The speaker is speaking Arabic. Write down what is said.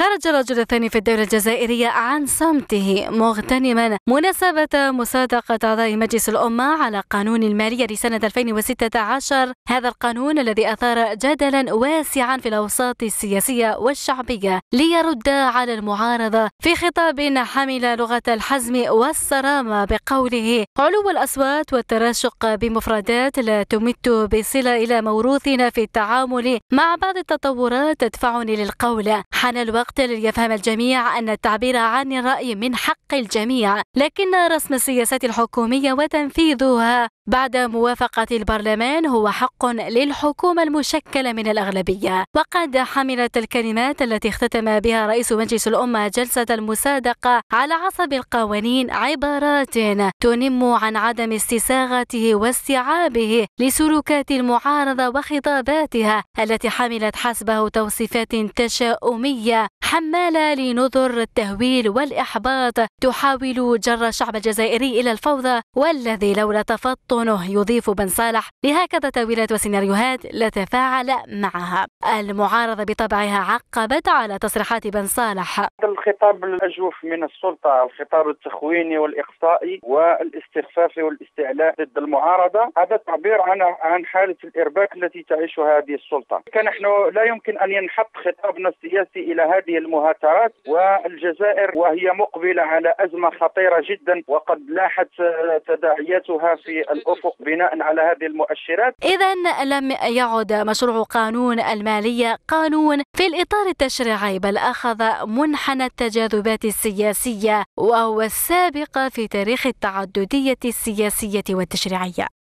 خرج الرجل الثاني في الدولة الجزائرية عن صمته مغتنما مناسبة مصادقة أعضاء مجلس الأمة على قانون المالية لسنة 2016 هذا القانون الذي أثار جدلا واسعا في الأوساط السياسية والشعبية ليرد على المعارضة في خطاب حمل لغة الحزم والصرامة بقوله علو الأصوات والتراشق بمفردات لا تمت بصلة إلى موروثنا في التعامل مع بعض التطورات تدفعني للقول حان الوقت يقتل ليفهم الجميع أن التعبير عن الرأي من حق الجميع لكن رسم السياسات الحكومية وتنفيذها بعد موافقة البرلمان هو حق للحكومة المشكلة من الأغلبية وقد حملت الكلمات التي اختتم بها رئيس مجلس الأمة جلسة المصادقة على عصب القوانين عبارات تنم عن عدم استساغته واستيعابه لسلوكات المعارضة وخطاباتها التي حملت حسبه توصيفات تشاؤمية حمالة لنذر التهويل والإحباط تحاول جر الشعب الجزائري إلى الفوضى والذي لولا تفطنه يضيف بن صالح لهكذا تاويلات وسيناريوهات لتفاعل معها المعارضة بطبعها عقبت على تصريحات بن صالح الخطاب الأجوف من السلطة الخطاب التخويني والإقصائي والاستخفاف والاستعلاء ضد المعارضة هذا تعبير عن عن حالة الإرباك التي تعيشها هذه السلطة كنحن لا يمكن أن ينحط خطابنا السياسي إلى هذه هذه المهاترات والجزائر وهي مقبلة على أزمة خطيرة جدا وقد لاحت تداعياتها في الأفق بناء على هذه المؤشرات إذا لم يعد مشروع قانون المالية قانون في الإطار التشريعي بل أخذ منحنى التجاذبات السياسية وهو السابق في تاريخ التعددية السياسية والتشريعية